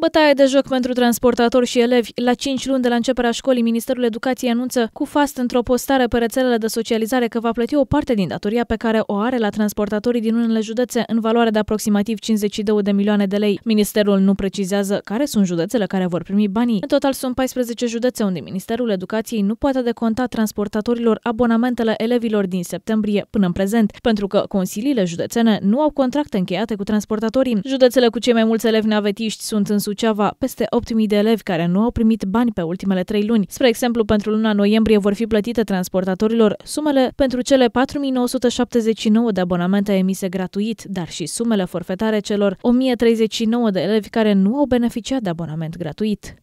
Bătaie de joc pentru transportatori și elevi. La 5 luni de la începerea școlii, Ministerul Educației anunță cu fast într-o postare pe rețelele de socializare că va plăti o parte din datoria pe care o are la transportatorii din unele județe în valoare de aproximativ 52 de milioane de lei. Ministerul nu precizează care sunt județele care vor primi banii. În total sunt 14 județe unde Ministerul Educației nu poate deconta transportatorilor abonamentele elevilor din septembrie până în prezent, pentru că consiliile județene nu au contracte încheiate cu transportatorii. Județele cu cei mai mulți elevi navetiști sunt în Suceava peste 8.000 de elevi care nu au primit bani pe ultimele trei luni. Spre exemplu, pentru luna noiembrie vor fi plătite transportatorilor sumele pentru cele 4.979 de abonamente emise gratuit, dar și sumele forfetare celor 1.039 de elevi care nu au beneficiat de abonament gratuit.